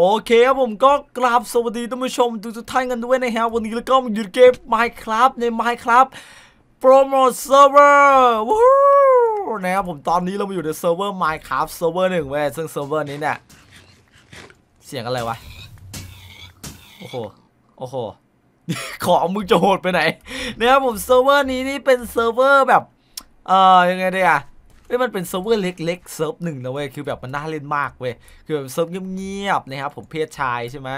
โอเค ครับผมก็กราบสวัสดีท่านผู้ชมทุกท่านกันด้วยนะครับวันนี้แล้วก็มาอยู่เกม Minecraft ใน Minecraft p r o m o เซ Server วู้นะครับผมตอนนี้เรามาอยู่ในเซิร์ฟเวอร์ Minecraft ฟเวอร์หนึ่งเว้ยซึ่งเซิร์ฟเวอร์นี้เนี่ยเสียงอะไร วะ โอ้โหโอ้โหของมึงจะโหดไปไหนนะครับผมเซิร์ฟเวอร์นี้นี่เป็นเซิร์ฟเวอร์แบบ เอ่อ ยังไงดีอะเอ้ยมันเป็นเซิร์ฟเวอร์เล็กๆเซิร์ฟหนึ่งนะเว้ย คือแบบมันน่าเล่นมากเว้ยคือแบบเซิร์ฟเงียบๆนะครับผมเพศชายใช่ไหม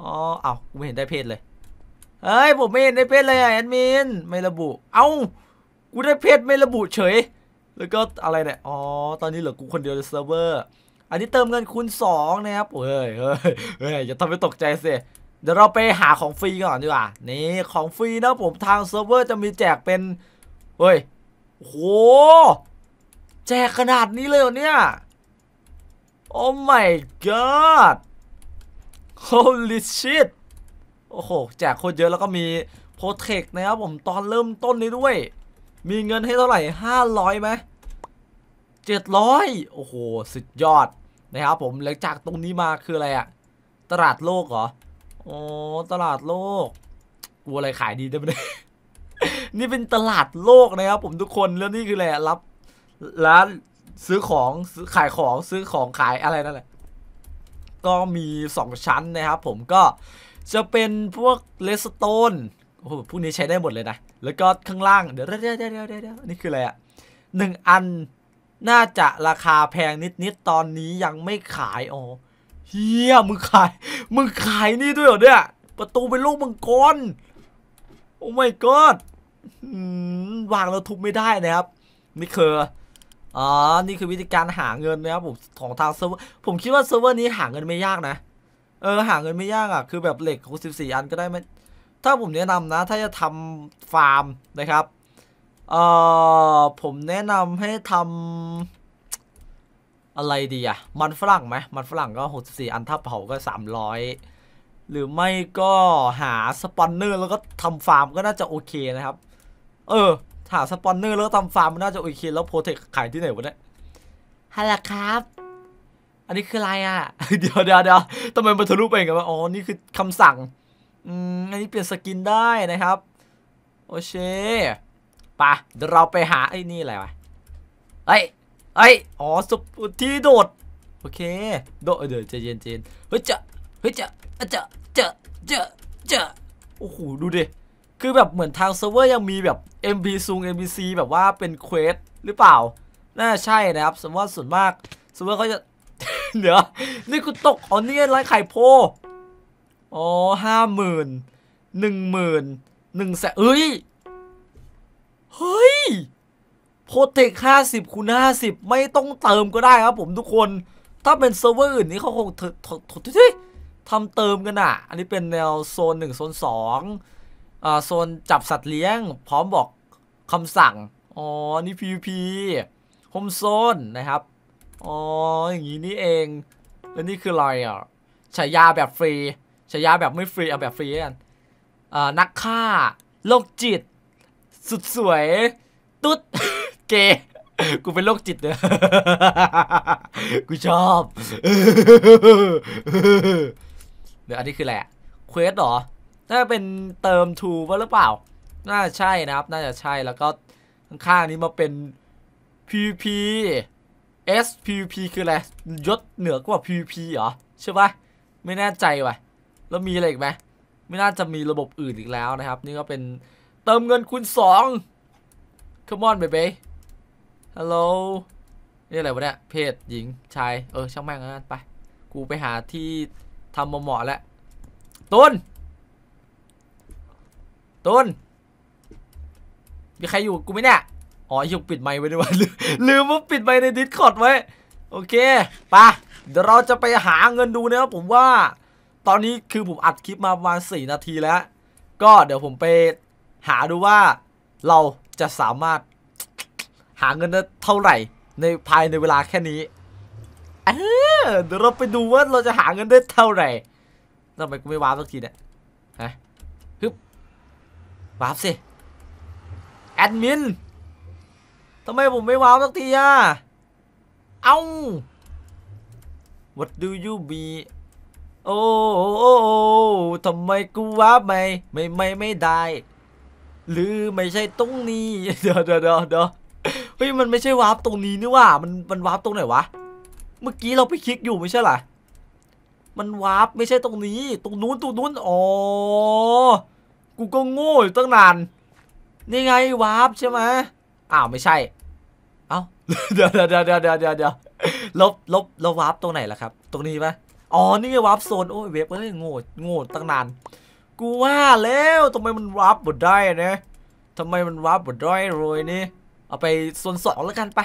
อ๋อเอาไม่เห็นได้เพศเลยเฮ้ยผมไม่เห็นได้เพศเลยอะแอดมินไม่ระบุเอ้ากูได้เพศไม่ระบุเฉยแล้วก็อะไรเนี่ยอ๋อตอนนี้เหลือกูคนเดียวในเซิร์ฟเวอร์อันนี้เติมเงินคูณ2นะครับเฮ้ยเฮ้ยเฮ้ยอย่าทำให้ตกใจสิเดี๋ยวเราไปหาของฟรีก่อนดีกว่านี่ของฟรีนะผมทางเซิร์ฟเวอร์จะมีแจกเป็นเฮ้ยโหแจกขนาดนี้เลยเนี่ยโอ้ my god holy shit โอ้โห แจกโคตรเยอะแล้วก็มีโปรเทคนะครับผมตอนเริ่มต้นนี้ด้วย มีเงินให้เท่าไหร่ 500ไหม700 โอ้โห สุดยอด นะครับผมหลังจากตรงนี้มาคืออะไรอะตลาดโลกเหรอ อ๋อตลาดโลกกูอะไรขายดีได้ไหมนี่เป็นตลาดโลกนะครับผมทุกคนแล้วนี่คืออะไรรับร้านซื้อของซื้อขายของซื้อของขายอะไรนั่นแหละก็มี 2 ชั้นนะครับผมก็จะเป็นพวกเลสโตนโอ้โหพวกนี้ใช้ได้หมดเลยนะ แล้วก็ข้างล่าง เดี๋ยวเดี๋ยวเดี๋ยวเดี๋ยวนี่คืออะไรอะหนึ่งอันน่าจะราคาแพงนิดนิดตอนนี้ยังไม่ขายอ้อเฮียมึงขายมึงขายนี่ด้วยเหรอเนี่ย ประตูเป็นลูกมังกรโอ้ my god วางเราทุบไม่ได้นะครับนี่คืออ๋อนี่คือวิธีการหาเงินนะครับ ผมของทางเซิร์ฟเวอร์ผมคิดว่าเซิร์ฟเวอร์นี้หาเงินไม่ยากนะ เออ หาเงินไม่ยากอ่ะ คือแบบเหล็กหกสิบสี่อันก็ได้ไหม ถ้าผมแนะนำนะ ถ้าจะทำฟาร์มนะครับ เอ่อ ผมแนะนำให้ทำอะไรดีอ่ะ มันฝรั่งไหม มันฝรั่งก็หกสิบสี่อันถ้าเผาก็สามร้อยหรือไม่ก็หาสปอนเนอร์แล้วก็ทำฟาร์มก็น่าจะโอเคนะครับ เออถามสปอนเนอร์แล้วทำฟาร์มมันน่าจะโอเคแล้วโปรเทคขายที่ไหนวะเนี่ยฮัลโหลครับ อันนี้คืออะไรอ่ะ เดี๋ยวเดี๋ยวเดี๋ยวทำไมมันทะลุไปกันวะอ๋อ นี่คือคำสั่ง อืม อันนี้เปลี่ยนสกินได้นะครับ โอเคปะเดี๋ยวเราไปหาไอ้นี่อะไรวะเอ้ยเอ้ยอ๋อสุที่โดด โอเค โดด เดี๋ยวจะเย็นเจนเฮ้ยจะเฮ้ยจะจะจะจะจะโอ้โห ดูดิคือแบบเหมือนทางเซิร์ฟเวอร์ยังมีแบบ MP ซูง MPC แบบว่าเป็นเควสหรือเปล่า น่าใช่นะครับ สมมติส่วนมากเซิร์ฟเวอร์เขาจะ เดี๋ยว นี่กูตกอ๋อนี่ร้านไข่โพอ๋อห้าหมื่นหนึ่งหมื่นหนึ่งแสนเอ้ย เฮ้ย โพเทคห้าสิบคูณห้าสิบไม่ต้องเติมก็ได้ครับผมทุกคน ถ้าเป็นเซิร์ฟเวอร์อื่นนี่เขาคงทำเติมกันอ่ะ อันนี้เป็นแนวโซนหนึ่งโซนสองโซนจับสัตว์เลี้ยง พร้อมบอกคำสั่ง อ๋อนี่ PVP โฮมโซนนะครับ อ๋ออย่างนี้นี่เอง แล้วนี่คืออะไรอ่ะฉายาแบบฟรีฉายาแบบไม่ฟรี เอาแบบฟรีกันนักฆ่าโรคจิต สุดสวยตุ๊ด เก กูเป็นโรคจิตเนี่ย กูชอบเดี๋ยวอันนี้คืออะไรอะเควสหรอน่าจะเป็นเติมทูว่ะหรือเปล่า น่าใช่นะครับ น่าจะใช่แล้วก็ ข้างนี้มาเป็น PVP SPVP คืออะไร ยศเหนือกว่า PVP เหรอ ใช่ไหมไม่แน่ใจว่ะ แล้วมีอะไรอีกไหม ไม่น่าจะมีระบบอื่นอีกแล้วนะครับ นี่ก็เป็นเติมเงินคุณ 2 Come on baby Hello นี่อะไรวะเนี่ย เพศหญิง ชาย เออ ช่างแม่งงั้นไป กูไปหาที่ทำเหมาะแล้วตุนตุนมีใครอยู่ กูไหมเนี่ย อ๋อยุกปิดไมค์ไว้ด้วยลืมว่าปิดไมค์ในดิสคอร์ดไว้ โอเคปะเดี๋ยวเราจะไปหาเงินดูนะครับผมว่า ตอนนี้คือผมอัดคลิปมาประมาณ4นาทีแล้ว ก็เดี๋ยวผมไป หาดูว่าเราจะสามารถ หาเงินได้เท่าไหร่ ในภายในเวลาแค่นี้เดี๋ยวเราไปดูว่าเราจะหาเงินได้เท่าไหร่ทำไมกูไม่ว้าสักทีเนี่ยฮะวาร์ปสิ แอดมินทำไมผมไม่วาร์ปสักทีอ่ะเอ้า What do you be โอ้ทำไมกูวาร์ปไม่ไม่ไม่ไม่ได้ หรือไม่ใช่ตรงนี้ เดี๋ยวเดี๋ยวเดี๋ยวเฮ้ยมันไม่ใช่วาร์ปตรงนี้นี่ว่า มันมันวาร์ปตรงไหนวะ เมื่อกี้เราไปคลิกอยู่ไม่ใช่หรอมันวาร์ปไม่ใช่ตรงนี้ ตรงนู้นตรงนู้นอ๋อกูก็โง่อยู่ตั้งนาน นี่ไงวาร์ปใช่ไหมอ้าวไม่ใช่ เอ้า เดี๋ยวเดี๋ยวเดี๋ยวเดี๋ยวเดี๋ยวเลบลบลบวาร์ปตรงไหนล่ะครับ ตรงนี้ปะอ๋อ นี่ไงวาร์ปโซนโอ้ยเว็บเอ้ยโง่โง่ตั้งนาน กูว่าแล้วทำไมมันวาร์ปหมดได้นะทำไมมันวาร์ปหมดได้รวยนี่เอาไปโซนสองแล้วกันไป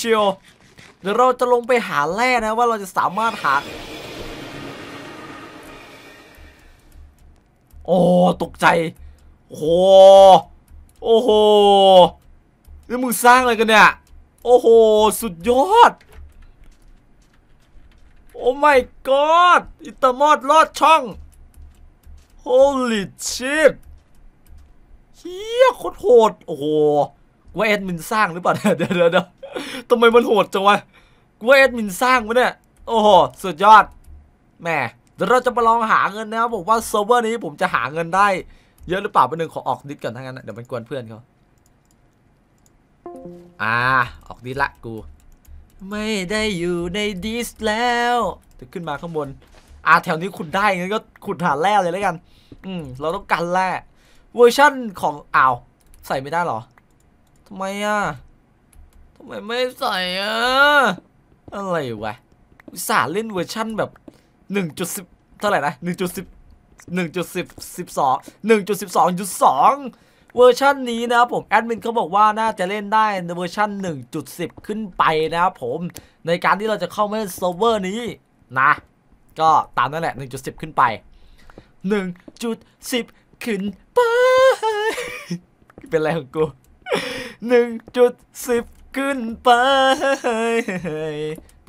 ชิวๆเดี๋ยวเราจะลงไปหาแร่นะว่าเราจะสามารถหาโอ้ตกใจ โอ้โหโอ้โหนี่มึงสร้างอะไรกันเนี่ย โอ้โหสุดยอด โอ้ไม่กอดอิตามอดลอดช่อง holy shit เฮียโคตรโหด โอ้โหกูเแ็ดมินสร้างหรือเปล่าเดี๋ยวเดี๋ยวทำไมมันโหดจังวะกูเแ็ดมินสร้างวะเนี่ย โอ้โหสุดยอดแม่เดี๋ยวเราจะมาลองหาเงินนะครับผมว่าเซิร์ฟเวอร์นี้ผมจะหาเงินได้ เยอะหรือเปล่าไปหนึ่งขอออกดิสก่อนทั้งนั้นเดี๋ยวมันกวนเพื่อนเขาอ่าออกดิสละกู ไม่ได้อยู่ในดิสแล้วจะขึ้นมาข้างบน อ่า แถวนี้ขุดได้งั้นก็ขุดหาแร่เลยแล้วกัน อืมเราต้องกันแร่ เวอร์ชั่นของอ้าวใส่ไม่ได้หรอทำไมอ่ะทำไมไม่ใส่อ่ะอะไรวะอุสาเล่นเวอร์ชั่นแบบหนึ่งจุดสิบเท่าไหร่นะหนึ่งจุดสิบหนึ่งจุดสิบสิบสองหนึ่งจุดสิบสองจุดสองเวอร์ชันนี้นะครับผม แอดมินเขาบอกว่าน่าจะเล่นได้ในเวอร์ชันหนึ่งจุดสิบขึ้นไปนะครับผม ในการที่เราจะเข้ามาเล่นเซิร์ฟเวอร์นี้ นะ ก็ตามนั่นแหละหนึ่งจุดสิบขึ้นไปหนึ่งจุดสิบขึ้นไป เป็นอะไรของกูหนึ่งจุดสิบขึ้นไป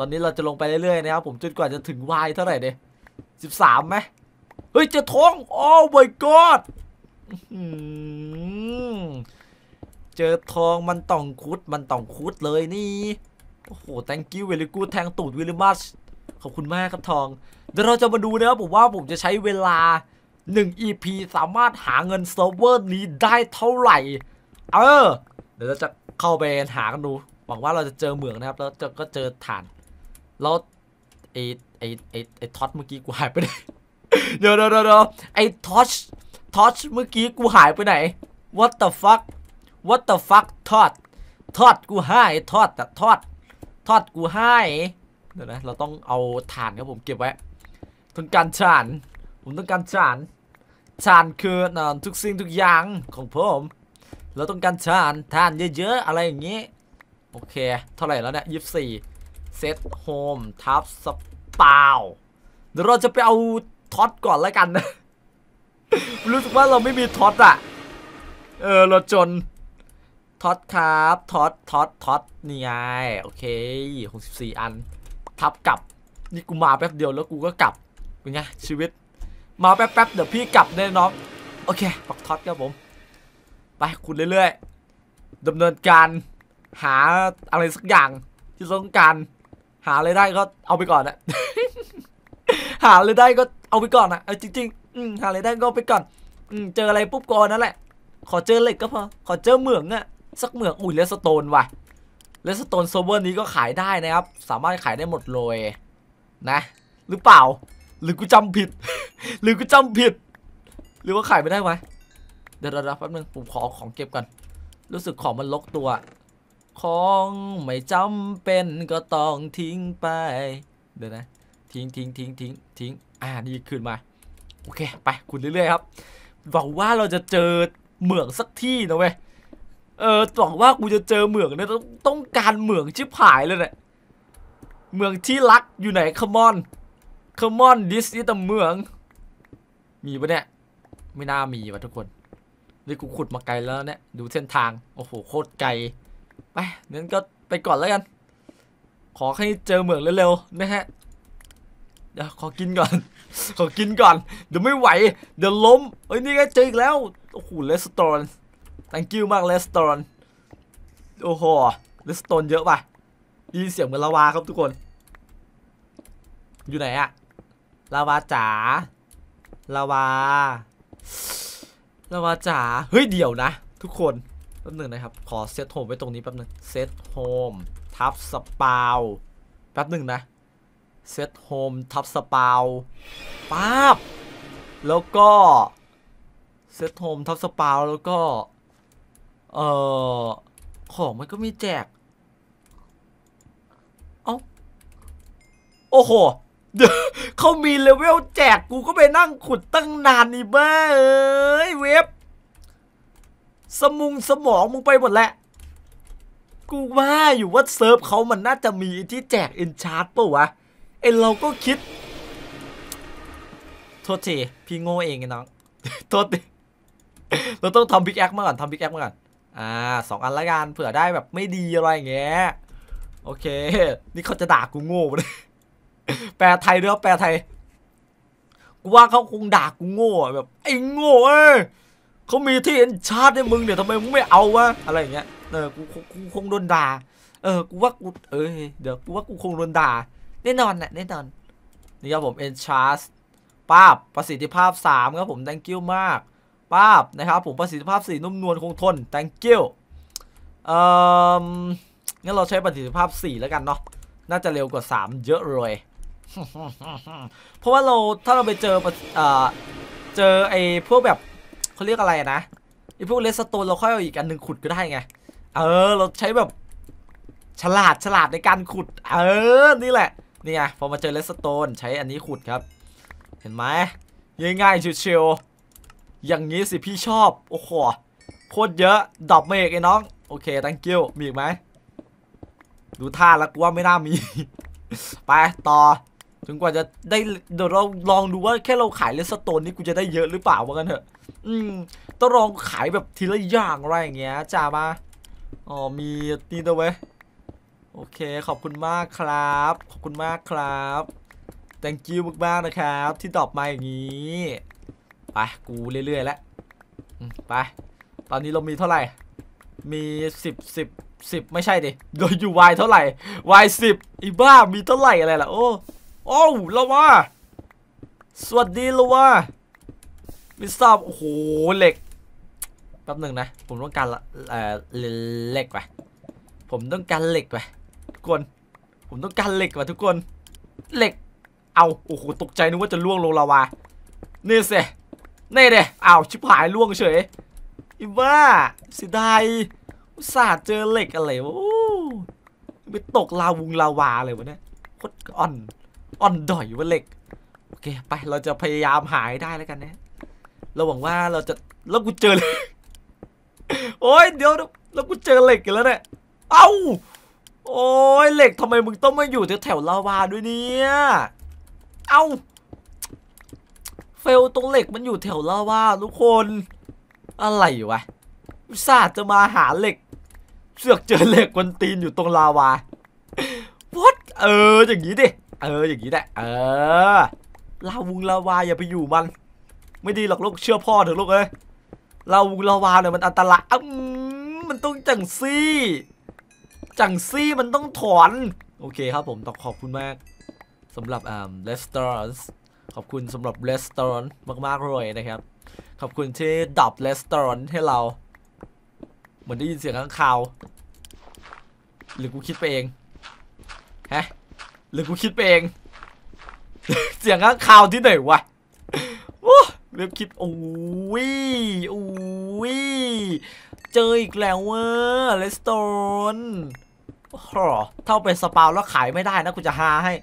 ตอนนี้เราจะลงไปเรื่อยๆนะครับผมจนกว่าจะถึงวายเท่าไหร่เ่ยสิบสามไหมเฮ้ย เจอท้องโอ้ my god เจอทองมันต่องคุดมันต่องคุดเลยนี่ โอ้โห thank you very good แทงตูด very much ขอบคุณมากครับทอง เดี๋ยวเราจะมาดูนะครับ ผมว่าผมจะใช้เวลา 1 EP สามารถหาเงินเซิร์ฟเวอร์นี้ได้เท่าไหร่ เออ เดี๋ยวเราจะเข้าไปหากันดู หวังว่าเราจะเจอเหมืองนะครับแล้วก็เจอฐานแล้วไอ้ไอ้ไอ้ไอ้ทอชเมื่อกี้กูหายไปไหนเดี๋ยวเดี๋ยวเดี๋ยวไอ้ทอชทอชเมื่อกี้กูหายไปไหน what the fuck what the fuck ทอชทอชกูหายทอชแต่ทอชทอชกูหายเดี๋ยวนะเราต้องเอาฐานครับผมเก็บไว้ ต้องการฐาน ผมต้องการฐานฐานคือนอนทุกสิ่งทุกอย่างของผม เราต้องการฐานฐานเยอะๆอะไรอย่างนี้โอเค เท่าไหร่แล้วเนี่ยยี่สิบสี่เซตโฮมทับสปาวเดี๋ยวเราจะไปเอาท็อตก่อนแล้วกันนะรู้สึกว่าเราไม่มีท็อตอะเออเราจนท็อตครับท็อตท็อตท็อตนี่ไงโอเคหกสิบี่อัน ทับกลับนี่กูมาแป๊บเดียวแล้วกูก็กลับเป็นไงชีวิตมาแป๊บๆเดี๋ยวพี่กลับแน่นอนโอเคปักท็อตครับผมไปคุณเรื่อยๆดำเนินการหาอะไรสักอย่างที่ต้องการหาอะไรได้ก็เอาไปก่อนนะหาอะไรได้ก็เอาไปก่อนนะจริง ๆ อืหาอะไรได้ก็ไปก่อนอืเจออะไรปุ๊บก่อนนั่นแหละ ขอเจอเหล็กก็พอ ขอเจอเหมืองอะสักเหมืองอุ้ยเลสโตนว่ะเลสโตนโซเวอร์นี้ก็ขายได้นะครับสามารถขายได้หมดเลย นะ หรือเปล่า หรือกูจำผิด หรือกูจำผิด หรือว่าขายไม่ได้ไหมเดี๋ยวรอแป๊บนึงผมขอของเก็บก่อนรู้สึกของมันลกตัวของไม่จำเป็นก็ต้องทิ้งไป เดี๋ยวนะ ทิ้งทิ้งทิ้งทิ้งทิ้ง อ่านี่ขึ้นมา โอเค ไป ขุดเรื่อย ๆ ครับหวังว่าเราจะเจอเหมืองสักที่นะเว้ย เออหวังว่ากูจะเจอเหมืองนะต้องต้องการเหมืองชิบหายเลยเนี่ยเมืองที่รักอยู่ไหนคอมอนคอมอนดิสนี่แต่เมือง มีปะเนี่ย ไม่น่ามีวะทุกคน นี่กูขุดมาไกลแล้วเนี่ย ดูเส้นทาง โอ้โห โคตรไกลไปงั้นก็ไปก่อนแล้วกัน ขอให้เจอเหมืองเร็วๆนะฮะเดี๋ยว ขอกินก่อน ขอกินก่อน เดี๋ยวไม่ไหว เดี๋ยวล้มเอ้ย นี่ก็เจออีกแล้วโอ้โหเลสตอน thank you มากเลสตอนโอ้โหเลสตอนเยอะป่ะยินเสียงเหมือนลาวาครับทุกคน อยู่ไหนอะลาวาจ๋าลาวาลาวาจ๋าเฮ้ย เดี๋ยวนะทุกคนแป๊บนึงนะครับ ขอเซตโฮมไว้ตรงนี้ แป๊บนึงเซตโฮมทับสปาวแป๊บนึงนะ เซตโฮมทับสปาวป๊าบ แล้วก็เซตโฮมทับสปาวแล้วก็ เอ่อ ของมันก็มีแจก เอา้า โอ้โหเขามีเลเวลแจกกูก็ไปนั่งขุดตั้งนานนี่บ้เอ้ยเว็บสมุงสมองมึงไปหมดแหละ กูว่าอยู่ว่าเซิร์ฟเขามันน่าจะมีที่แจกเอ็นชาร์ตปะวะไอเราก็คิด โทษทีพี่โง่เองไงน้องโทษทีเราต้องทำบิ๊กแอคมาก่อนทำบิ๊กแอคมาก่อน อ่าสองอันละกัน เผื่อได้แบบไม่ดีอะไรอย่างเงี้ย โอเค นี่เขาจะด่ากูโง่เลยแปลไทยด้วยแปลไทย กูว่าเขาคงด่ากูโง่แบบไอ้โง่เอ้เขามีที่เอนชาร์ดให้มึงเนี่ยทำไมมึงไม่เอาวะ อะไรอย่างเงี้ย เออกูกูคงโดนด่า เออกูว่ากู เอ้ยเดี๋ยวกูว่ากู คงโดนด่า แน่นอนแหละแน่นอน นี่ครับผมเอนชาร์ดป้าบประสิทธิภาพ3ครับผม thank you มากป้าบ นะครับผมประสิทธิภาพ4นุ่มนวลคงทน thank you เอ่องั้นเราใช้ประสิทธิภาพ4แล้วกันเนาะ น่าจะเร็วกว่า 3 เยอะ เลย เพราะว่าเราถ้าเราไปเจอเจอไอ้พวกแบบเขาเรียกอะไรนะไอพวกเลสโตนเราค่อยเอาอีกอันหนึ่งขุดก็ได้ไงเออเราใช้แบบ ฉลาดฉลาดในการขุด เออนี่แหละนี่ไงพอมาเจอเลสโตนใช้อันนี้ขุดครับ เห็นไหมง่ายๆชิวๆอย่างนี้สิพี่ชอบ โอ้โหโคตรเยอะดอบเมกไอ้น้อง โอเค thank you มีอีกไหม ดูท่าแล้วกูว่าไม่น่ามี ไปต่อจนกว่าจะได้เดี๋ยวเราลองดูว่าแค่เราขายเลสโตนนี่กูจะได้เยอะหรือเปล่าว่ากันเถอะ อืมต้องลองขายแบบทีละอย่างอะไรอย่างเงี้ยจ้ามา อ๋อมีนี่ด้วยเว้ยโอเคขอบคุณมากครับขอบคุณมากครับ thank you มากๆ นะครับที่ตอบมาอย่างนี้ ไปกูเรื่อยๆแล้วไปตอนนี้เรามีเท่าไหร่ มีสิบสิบสิบไม่ใช่ดิโดยอยู่วายเท่าไหร่วายสิบอีบ้ามีเท่าไหร่อะไรล่ะโอ้โอ้ละวาสวัสดีละวามิสเาบโอ้โห เหล็ก แป๊บหนึ่งนะ ผมต้องการเอ่อ เหล็กไป ผมต้องการเหล็กไปทุกคน ผมต้องการเหล็กไปทุกคน เหล็ก เอา โอ้โห ตกใจนึกว่าจะล่วงลงลาวานี่สินี่เด้อ้าวชิบหายล่วงเฉยอีบ้าสิไดาศาตสา์เจอเหล็กอะไรวะไปตกลาวุงลาวาเลยวะเนี่ย โคตรอ่อนอ่อนดอยว่าเหล็ก โอเคไปเราจะพยายามหายได้แล้วกันนะเราหวังว่าเราจะแล้วกูเจอเลยโอ้ยเดี๋ยวแล้วกูเจอเหล็กกันแล้วเนี่ยเอ้าโอ้ยเหล็กทำไมมึงต้องมาอยู่แถวลาวาด้วยเนี่ย เอ้าเฟลตรงเหล็กมันอยู่แถวลาวาทุกคน อะไรวะศาสตร์จะมาหาเหล็ก เสือกเจอเหล็กกวนตีนอยู่ตรงลาวาวัดเอออย่างนี้ดิเอออย่างนี้แหละเออลาวุงลาวาอย่าไปอยู่มัน ไม่ดีหรอกลูกเชื่อพ่อเถอะลูกเอ้ยลาวุงลาวาเนี่ยมันอันตรายมันต้องจังซี่จังซี่มันต้องถอน โอเคครับผมต้องขอบคุณมากสำหรับอ่าเรสตอร์ขอบคุณสำหรับเรสตอร์มากๆเลยนะครับขอบคุณที่ดับเรสตอร์ให้เราเหมือนได้ยินเสียงข้างคาวหรือกูคิดไปเองฮะหรือกูคิดไปเอง เสียงข้างคาวที่ไหนวะเริ่มคิดโอ้ยโอ้ยเจออีกแล้วเว้ยเลสโตนหรอถ้าไปสปาวแล้วขายไม่ได้นะกูจะหาให้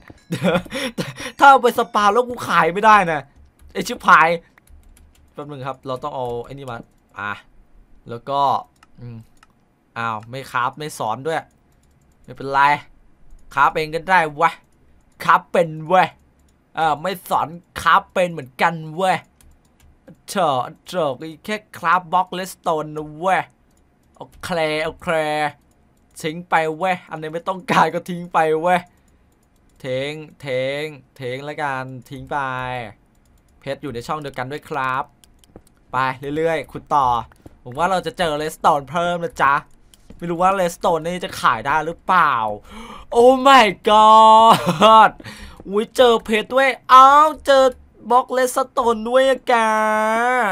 ถ้าไปสปาวแล้วกูขายไม่ได้นะไอชิบหายแป๊บนึงครับ เราต้องเอาไอ้นี่มาอ่ะแล้วก็ออ้าวไม่ครับไม่สอนด้วยไม่เป็นไรคาเป็นกันได้วะคาเป็นเว้ยเออไม่สอนคาเป็นเหมือนกันเว้ยเจอเจอแค่คราบบล็อกเลสโตนนะเว้ยโอเคโอเคทิ้งไปเว้ยอันนี้ไม่ต้องการก็ทิ้งไปเว้ยเทงเทงเทงแล้วกันทิ้งไป เพชรอยู่ในช่องเดียวกันด้วยครับไปเรื่อยๆขุดต่อ ผมว่าเราจะเจอเลสโตนเพิ่มนะจ๊ะไม่รู้ว่าเลสโตนนี่จะขายได้หรือเปล่า โอ้ m ่กอดอุ้ยเจอเพชรด้วย อ้าว เจอบล็อกเลสโตนด้วยกัน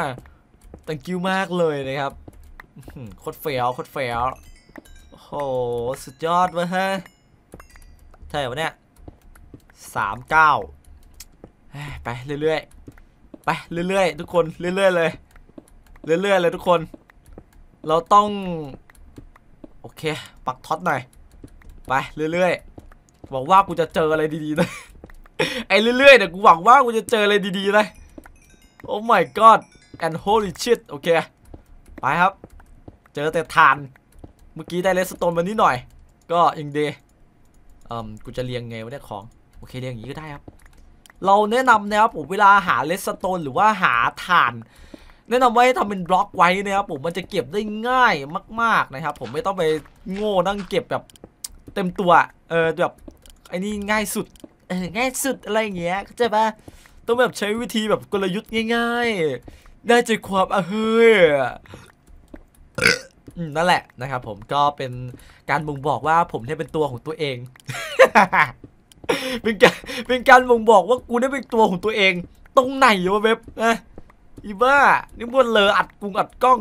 ตังคิวมากเลยนะครับโคตรเฟลโคตรเฟลโหสุดยอดเว้ยฮะเท่า่วะเนี่ยสามเก้าไปเรื่อย ๆ ไปเรื่อย ๆ ทุกคนเรื่อย ๆ เลย เรื่อย ๆ เลยทุกคน เราต้องโอเค ปักท็อตหน่อย ไปเรื่อยๆหวังว่ากูจะเจออะไรดีๆนะไอ้เรื่อยๆเดี๋ยวกูหวังว่ากูจะเจออะไรดีๆนะโอ้ my god and holy shit โอเค ไปครับ เจอแต่ทาน เมื่อกี้ได้เลสโตนมานิดหน่อย ก็ยังดีอืมกูจะเรียงไงวะเนี่ยของ โอเคเรียงอย่างนี้ก็ได้ครับ เราแนะนำนะครับผมเวลาหาเลสโตนหรือว่าหาฐานแนะนำวาให้ทำเป็นบล็อกไว้นะครับผมมันจะเก็บได้ง่ายมาก ๆ นะครับ ผมไม่ต้องไปโง่นั่งเก็บแบบเต็มตัว เออแบบไอ้นี่ง่ายสุด เออง่ายสุดอะไรอย่างเงี้ยเข้าใจปะต้องแบบใช้วิธีแบบกลยุทธ์ง่าย ๆ ได้ใจความอ่ะเฮ้ยนั่นแหละนะครับผมก็เป็นการบ่งบอกว่าผมได้เป็นตัวของตัวเอง เป็นการเป็นการบ่งบอกว่ากูได้เป็นตัวของตัวเองตรงไหนวะเว็บนะอีบ้า นี่บนเลออัดกุงอัดกล้อง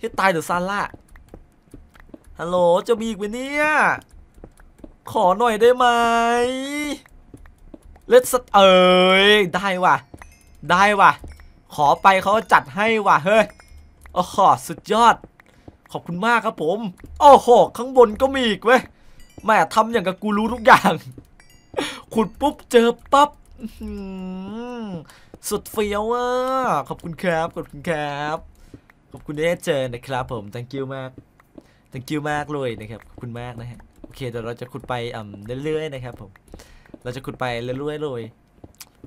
ที่ตายเดือดซาร่า ฮัลโหล จะมีอีกไหมเนี่ย ขอหน่อยได้ไหม เลสเอ๋ยได้ว่ะได้ว่ะ ขอไปเขาจัดให้ว่ะเฮ้ย โอ้โห สุดยอด ขอบคุณมากครับผม โอ้โห ข้างบนก็มีอีกเว้ย แม่ทำอย่างกับกูรู้ทุกอย่าง ขุดปุ๊บเจอปับ๊บสุดเฟี้ยวอ่ะ ขอบคุณครับ ขอบคุณครับ ขอบคุณที่ได้เจอนะครับผม thank you มาก thank you มากเลยนะครับ ขอบคุณมากนะฮะ โอเค เดี๋ยวเราจะขุดไปอ่ำเรื่อยๆนะครับผม เราจะขุดไปเรื่อยๆเลย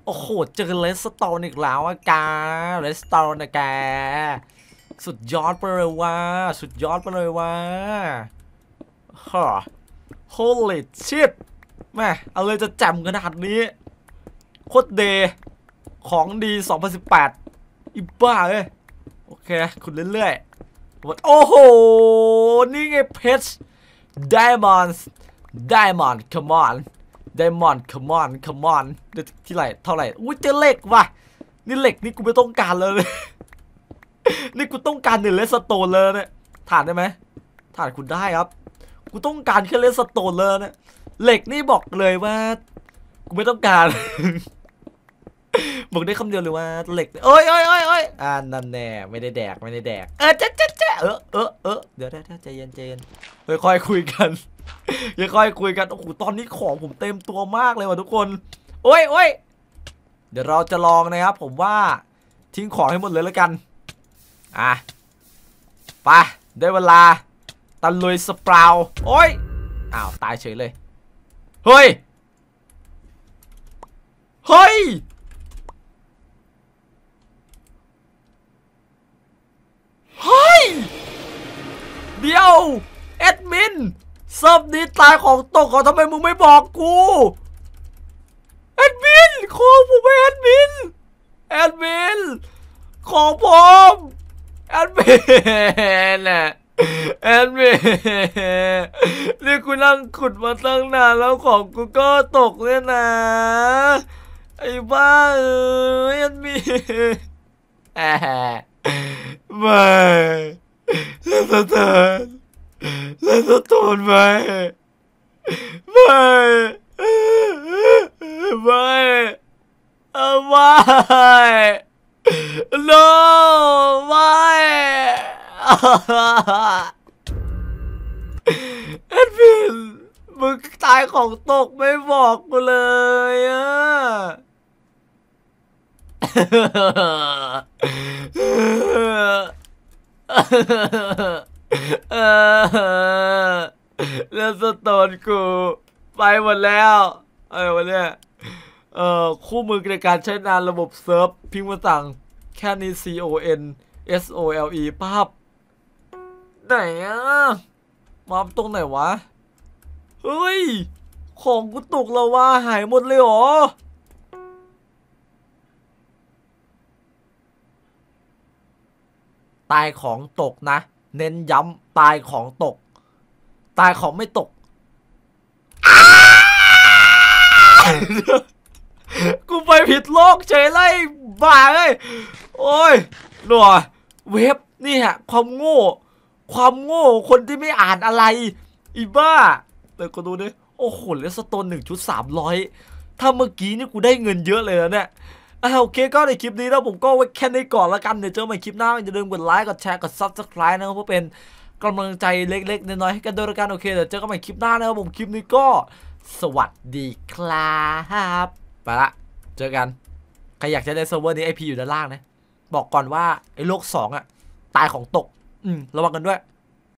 โอ้โหเจอเลสตอนอีกแล้วอ่ะกาเลสตอนนะแก สุดยอดไปเลยว่าสุดยอดไปเลยว่าฮะ holy shit แม่เอาเลยจะแจ่มขนาดนี้ โคตรเดของดี2018อิบ้าเลยโอเคขุดเรื่อยๆ โอ้โหนี่ไงเพชร d i มอน n ์ s d มอน o ์ d come on diamond come on come on ที่ไหร่เท่าไหร่อุ้ยเจอเหล็กว่ะนี่เหล็กนี่กูไม่ต้องการเลย นี่กูต้องการหนึ่งเลสโตนเลยเนี่ยถ่านได้ไหมถ่านคุณได้ครับ กูต้องการแค่เลสโตนเลยเนี่ยเหล็กนี่บอกเลยว่า กูไม่ต้องการบอกได้คำเดียวเลยว่าเหล็กโอ้ยโอ้ยโอ้ยโอ้ยอ่านั่นแน่ไม่ได้แดกไม่ได้แดกเออเจ๊เจ๊เจ๊เออเออเออเดี๋ยวเดี๋ยวใจเย็นใจเย็นค่อยยคุยกันค่อยยคุยกันโอ้โหตอนนี้ของผมเต็มตัวมากเลยว่ะทุกคนโอ้ยโอ้ยเดี๋ยวเราจะลองนะครับผมว่าทิ้งของให้หมดเลยแล้วกันอ่ะไปได้เวลาตะลุยสปราวโอ้ยอ้าวตายเฉยเลยเฮ้ย เฮ้ยเดี๋ยวเอ็ดมินเซิร์ฟนี้ ตายของตกเขาทำไม มึง ไม่บอก กูแอดมินขอ ผมเอแอดมินแอดมินขอผมแอดมินน่ะแอดมินนี่กูนั่ง ขุดมาตั้ง นานแล้ว ของกูก็ตกเนี่ยนะไอ้ บ้า เอ็แอดมินไมสะเทือนและสะทอทนไหมไม่ไม่ไม่ no ไม่เอ็ดวินมึงตายของตกไม่บอกกูเลยอ่ะเรื่องสโตนกู ไปหมดแล้วอะไรวะเนี่ยเอ่อ คู่มือในการใช้งานระบบเซิร์ฟพิมพ์มาสั่ง แค่นี้ C O N S O L E ภาพไหนอะมาตรงไหนวะ เฮ้ย ของกูตกแล้วว่าหายหมดเลยเหรอตายของตกนะ เน้นย้ำตายของตก ตายของไม่ตกกูไปผิดโลกเฉยเลยบ้าเลยโอ้ยหนัวเว็บนี่ฮะความโง่ ความโง่คนที่ไม่อ่านอะไรอีบ้าแต่ก็ดูดิโอ้โหเลสโตนหนึ่งชุดสามร้อยถ้าเมื่อกี้นี่กูได้เงินเยอะเลยนะเนี่ยอ่าโอเคก็ในคลิปนี้แล้วผมก็ไว้แค่นี้ก่อนละกัน เดี๋ยวเจอกันใคลิปหน้า อย่าลืมกดไลค์กดแชร์กดซับสไคร b e นะครับเพื่อเป็นกำลังใจเล็กๆ น้อยๆให้กันด้วยละกันโอเคเดี๋ยวเจอกันใหม่คลิปหน้านะครับผมคลิปนี้ก็สวัสดีครับไปละเจอกัน ใครอยากจะได้เซิร์ฟเวอร์นี้ไอพีอยู่ด้านล่างนะบอกก่อนว่า ไอโลกสองอ่ะตายของตกอืมระวังกันด้วย